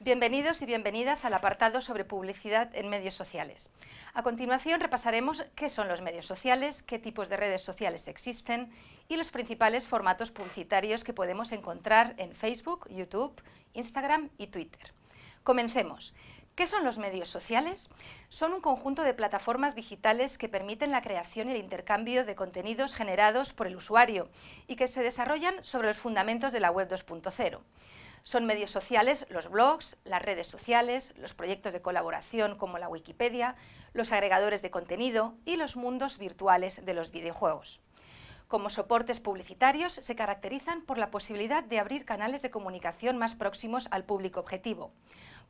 Bienvenidos y bienvenidas al apartado sobre publicidad en medios sociales. A continuación repasaremos qué son los medios sociales, qué tipos de redes sociales existen y los principales formatos publicitarios que podemos encontrar en Facebook, YouTube, Instagram y Twitter. Comencemos. ¿Qué son los medios sociales? Son un conjunto de plataformas digitales que permiten la creación y el intercambio de contenidos generados por el usuario y que se desarrollan sobre los fundamentos de la web 2.0. Son medios sociales los blogs, las redes sociales, los proyectos de colaboración como la Wikipedia, los agregadores de contenido y los mundos virtuales de los videojuegos como soportes publicitarios se caracterizan por la posibilidad de abrir canales de comunicación más próximos al público objetivo.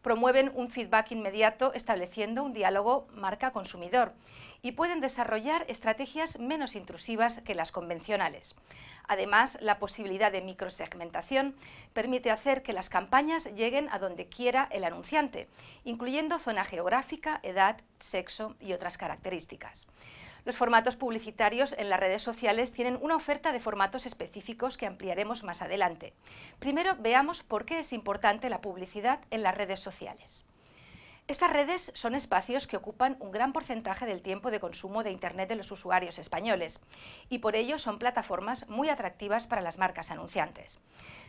Promueven un feedback inmediato estableciendo un diálogo marca-consumidor y pueden desarrollar estrategias menos intrusivas que las convencionales. Además, la posibilidad de microsegmentación permite hacer que las campañas lleguen a donde quiera el anunciante, incluyendo zona geográfica, edad, sexo y otras características. Los formatos publicitarios en las redes sociales tienen una oferta de formatos específicos que ampliaremos más adelante. Primero veamos por qué es importante la publicidad en las redes sociales. Estas redes son espacios que ocupan un gran porcentaje del tiempo de consumo de Internet de los usuarios españoles y por ello son plataformas muy atractivas para las marcas anunciantes.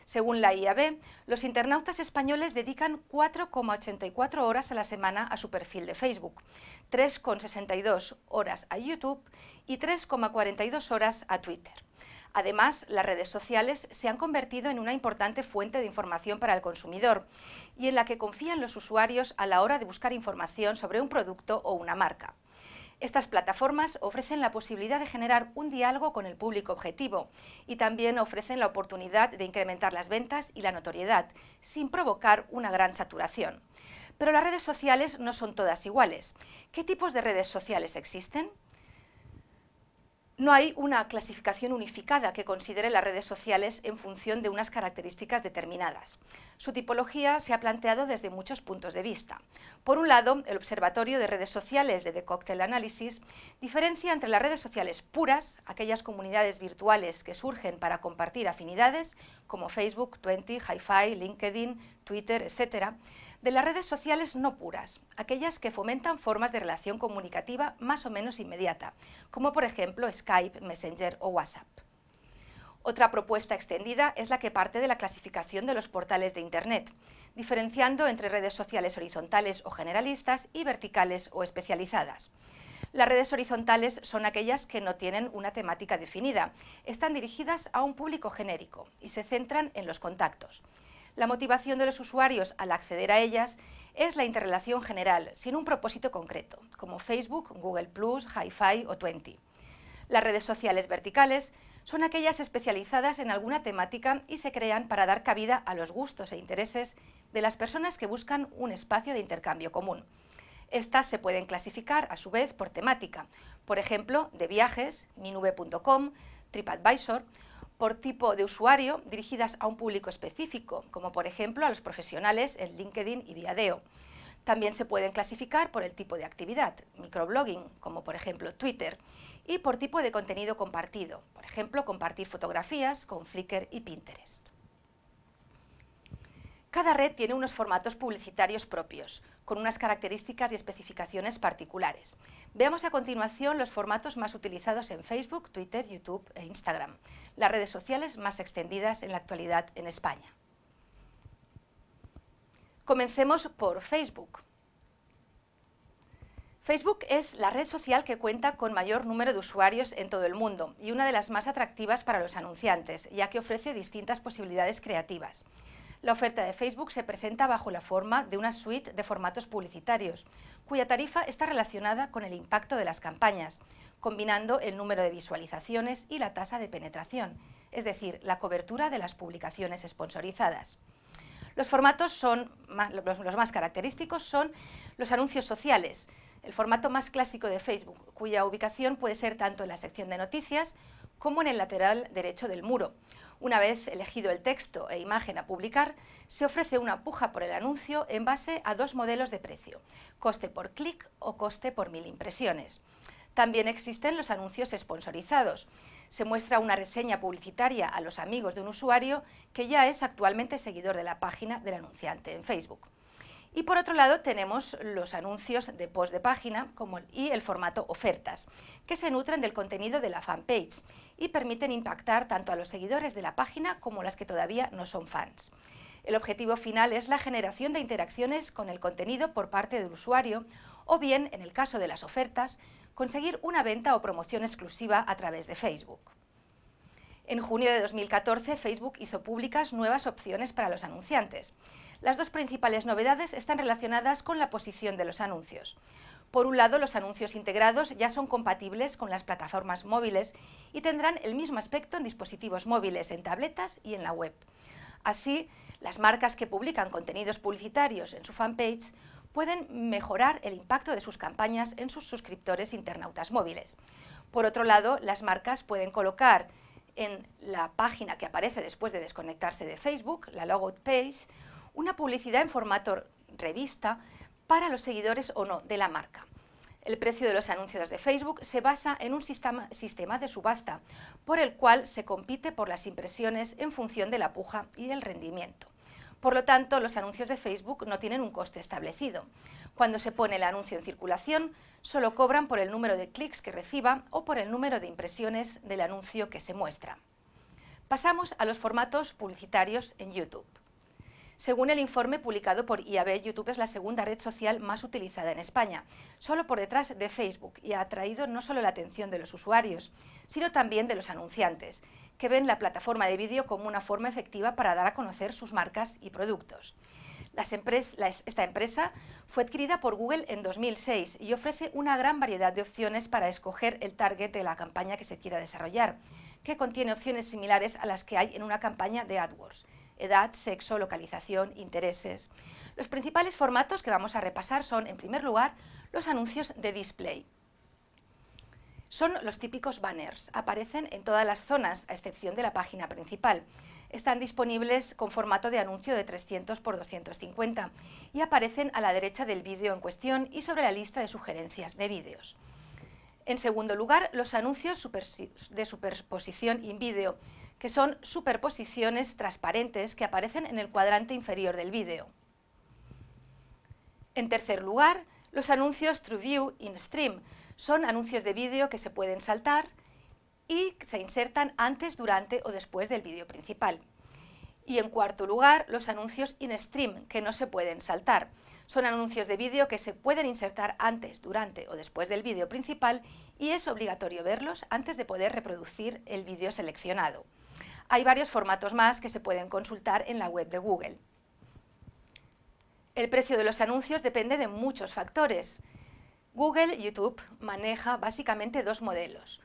Según la IAB, los internautas españoles dedican 4,84 horas a la semana a su perfil de Facebook, 3,62 horas a YouTube y 3,42 horas a Twitter. Además, las redes sociales se han convertido en una importante fuente de información para el consumidor y en la que confían los usuarios a la hora de buscar información sobre un producto o una marca. Estas plataformas ofrecen la posibilidad de generar un diálogo con el público objetivo y también ofrecen la oportunidad de incrementar las ventas y la notoriedad, sin provocar una gran saturación. Pero las redes sociales no son todas iguales. ¿Qué tipos de redes sociales existen? no hay una clasificación unificada que considere las redes sociales en función de unas características determinadas. Su tipología se ha planteado desde muchos puntos de vista. Por un lado, el Observatorio de Redes Sociales de The Cocktail Analysis diferencia entre las redes sociales puras, aquellas comunidades virtuales que surgen para compartir afinidades, como Facebook, Twenty, Hi-Fi, LinkedIn, Twitter, etc., de las redes sociales no puras, aquellas que fomentan formas de relación comunicativa más o menos inmediata, como por ejemplo Skype, Messenger o WhatsApp. Otra propuesta extendida es la que parte de la clasificación de los portales de Internet, diferenciando entre redes sociales horizontales o generalistas y verticales o especializadas. Las redes horizontales son aquellas que no tienen una temática definida, están dirigidas a un público genérico y se centran en los contactos. La motivación de los usuarios al acceder a ellas es la interrelación general, sin un propósito concreto, como Facebook, Google+, Hi-Fi o Twenty. Las redes sociales verticales son aquellas especializadas en alguna temática y se crean para dar cabida a los gustos e intereses de las personas que buscan un espacio de intercambio común. Estas se pueden clasificar, a su vez, por temática, por ejemplo, de viajes, minube.com, TripAdvisor por tipo de usuario dirigidas a un público específico, como por ejemplo a los profesionales en LinkedIn y Viadeo. También se pueden clasificar por el tipo de actividad, microblogging, como por ejemplo Twitter, y por tipo de contenido compartido, por ejemplo compartir fotografías con Flickr y Pinterest. Cada red tiene unos formatos publicitarios propios, con unas características y especificaciones particulares. Veamos a continuación los formatos más utilizados en Facebook, Twitter, YouTube e Instagram, las redes sociales más extendidas en la actualidad en España. Comencemos por Facebook. Facebook es la red social que cuenta con mayor número de usuarios en todo el mundo y una de las más atractivas para los anunciantes, ya que ofrece distintas posibilidades creativas. La oferta de Facebook se presenta bajo la forma de una suite de formatos publicitarios, cuya tarifa está relacionada con el impacto de las campañas, combinando el número de visualizaciones y la tasa de penetración, es decir, la cobertura de las publicaciones sponsorizadas. Los formatos son, los más característicos son los anuncios sociales, el formato más clásico de Facebook, cuya ubicación puede ser tanto en la sección de noticias como en el lateral derecho del muro, una vez elegido el texto e imagen a publicar, se ofrece una puja por el anuncio en base a dos modelos de precio, coste por clic o coste por mil impresiones. También existen los anuncios sponsorizados. Se muestra una reseña publicitaria a los amigos de un usuario que ya es actualmente seguidor de la página del anunciante en Facebook. Y por otro lado tenemos los anuncios de post de página y el formato ofertas, que se nutren del contenido de la fanpage y permiten impactar tanto a los seguidores de la página como a las que todavía no son fans. El objetivo final es la generación de interacciones con el contenido por parte del usuario o bien, en el caso de las ofertas, conseguir una venta o promoción exclusiva a través de Facebook. En junio de 2014, Facebook hizo públicas nuevas opciones para los anunciantes. Las dos principales novedades están relacionadas con la posición de los anuncios. Por un lado, los anuncios integrados ya son compatibles con las plataformas móviles y tendrán el mismo aspecto en dispositivos móviles, en tabletas y en la web. Así, las marcas que publican contenidos publicitarios en su fanpage pueden mejorar el impacto de sus campañas en sus suscriptores internautas móviles. Por otro lado, las marcas pueden colocar en la página que aparece después de desconectarse de Facebook, la logout page, una publicidad en formato revista para los seguidores o no de la marca. El precio de los anuncios de Facebook se basa en un sistema, sistema, de subasta, por el cual se compite por las impresiones en función de la puja y el rendimiento. Por lo tanto, los anuncios de Facebook no tienen un coste establecido. Cuando se pone el anuncio en circulación, solo cobran por el número de clics que reciba o por el número de impresiones del anuncio que se muestra. Pasamos a los formatos publicitarios en YouTube. Según el informe publicado por IAB, YouTube es la segunda red social más utilizada en España, solo por detrás de Facebook, y ha atraído no solo la atención de los usuarios, sino también de los anunciantes, que ven la plataforma de vídeo como una forma efectiva para dar a conocer sus marcas y productos. esta empresa fue adquirida por Google en 2006 y ofrece una gran variedad de opciones para escoger el target de la campaña que se quiera desarrollar, que contiene opciones similares a las que hay en una campaña de AdWords edad, sexo, localización, intereses. Los principales formatos que vamos a repasar son, en primer lugar, los anuncios de display. Son los típicos banners, aparecen en todas las zonas, a excepción de la página principal. Están disponibles con formato de anuncio de 300 x 250 y aparecen a la derecha del vídeo en cuestión y sobre la lista de sugerencias de vídeos. En segundo lugar, los anuncios de superposición in vídeo, que son superposiciones transparentes que aparecen en el cuadrante inferior del vídeo. En tercer lugar, los anuncios TrueView in Stream son anuncios de vídeo que se pueden saltar y se insertan antes, durante o después del vídeo principal. Y en cuarto lugar, los anuncios in stream, que no se pueden saltar. Son anuncios de vídeo que se pueden insertar antes, durante o después del vídeo principal y es obligatorio verlos antes de poder reproducir el vídeo seleccionado. Hay varios formatos más que se pueden consultar en la web de Google. El precio de los anuncios depende de muchos factores. Google YouTube maneja básicamente dos modelos,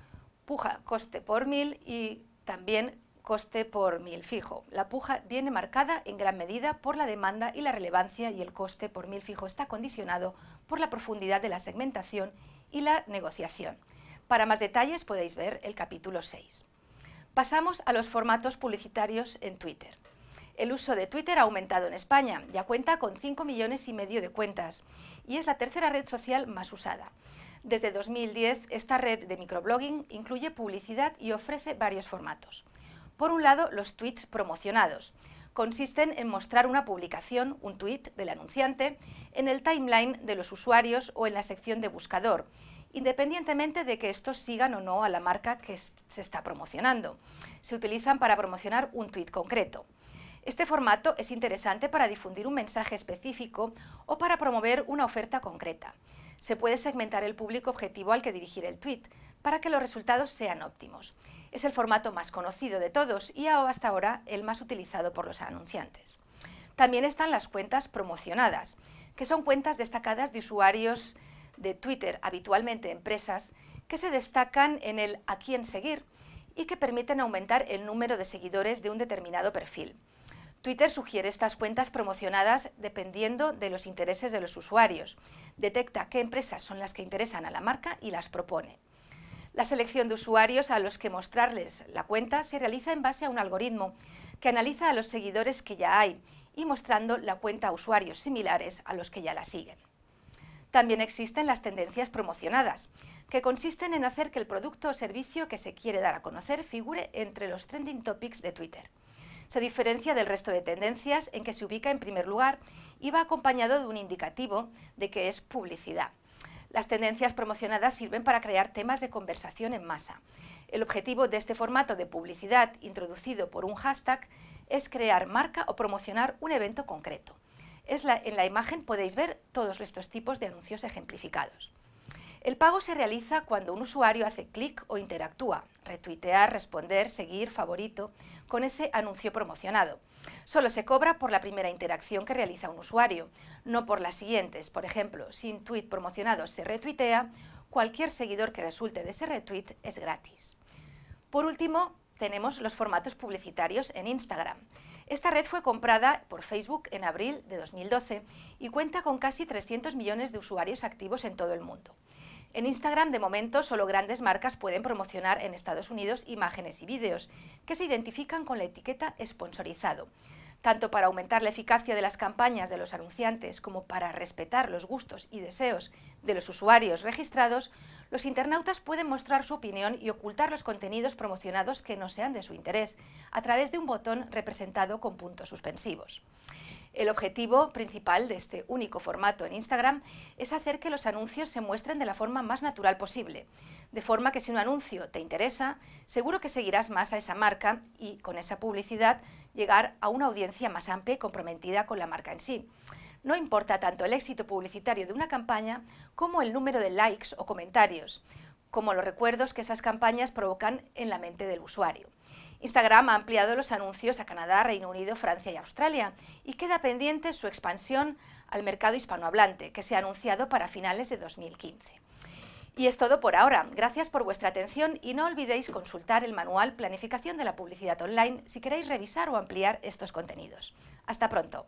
puja coste por mil y también coste por mil fijo. La puja viene marcada en gran medida por la demanda y la relevancia y el coste por mil fijo está condicionado por la profundidad de la segmentación y la negociación. Para más detalles podéis ver el capítulo 6. Pasamos a los formatos publicitarios en Twitter. El uso de Twitter ha aumentado en España, ya cuenta con 5 millones y medio de cuentas y es la tercera red social más usada. Desde 2010, esta red de microblogging incluye publicidad y ofrece varios formatos. Por un lado, los tweets promocionados. Consisten en mostrar una publicación, un tweet del anunciante, en el timeline de los usuarios o en la sección de buscador, independientemente de que estos sigan o no a la marca que se está promocionando. Se utilizan para promocionar un tweet concreto. Este formato es interesante para difundir un mensaje específico o para promover una oferta concreta. Se puede segmentar el público objetivo al que dirigir el tweet para que los resultados sean óptimos. Es el formato más conocido de todos y hasta ahora el más utilizado por los anunciantes. También están las cuentas promocionadas, que son cuentas destacadas de usuarios de Twitter, habitualmente empresas, que se destacan en el a quién seguir y que permiten aumentar el número de seguidores de un determinado perfil. Twitter sugiere estas cuentas promocionadas dependiendo de los intereses de los usuarios. Detecta qué empresas son las que interesan a la marca y las propone. La selección de usuarios a los que mostrarles la cuenta se realiza en base a un algoritmo que analiza a los seguidores que ya hay y mostrando la cuenta a usuarios similares a los que ya la siguen. También existen las tendencias promocionadas, que consisten en hacer que el producto o servicio que se quiere dar a conocer figure entre los trending topics de Twitter. Se diferencia del resto de tendencias en que se ubica en primer lugar y va acompañado de un indicativo de que es publicidad. Las tendencias promocionadas sirven para crear temas de conversación en masa. El objetivo de este formato de publicidad introducido por un hashtag es crear marca o promocionar un evento concreto. en la imagen podéis ver todos estos tipos de anuncios ejemplificados. El pago se realiza cuando un usuario hace clic o interactúa, retuitear, responder, seguir, favorito, con ese anuncio promocionado. Solo se cobra por la primera interacción que realiza un usuario, no por las siguientes. Por ejemplo, si un tweet promocionado se retuitea, cualquier seguidor que resulte de ese retweet es gratis. Por último, tenemos los formatos publicitarios en Instagram. Esta red fue comprada por Facebook en abril de 2012 y cuenta con casi 300 millones de usuarios activos en todo el mundo. En Instagram, de momento, solo grandes marcas pueden promocionar en Estados Unidos imágenes y vídeos que se identifican con la etiqueta sponsorizado. Tanto para aumentar la eficacia de las campañas de los anunciantes como para respetar los gustos y deseos de los usuarios registrados, los internautas pueden mostrar su opinión y ocultar los contenidos promocionados que no sean de su interés, a través de un botón representado con puntos suspensivos. El objetivo principal de este único formato en Instagram es hacer que los anuncios se muestren de la forma más natural posible, de forma que si un anuncio te interesa, seguro que seguirás más a esa marca y con esa publicidad llegar a una audiencia más amplia y comprometida con la marca en sí. No importa tanto el éxito publicitario de una campaña como el número de likes o comentarios, como los recuerdos que esas campañas provocan en la mente del usuario. Instagram ha ampliado los anuncios a Canadá, Reino Unido, Francia y Australia y queda pendiente su expansión al mercado hispanohablante, que se ha anunciado para finales de 2015. Y es todo por ahora. Gracias por vuestra atención y no olvidéis consultar el manual Planificación de la Publicidad Online si queréis revisar o ampliar estos contenidos. Hasta pronto.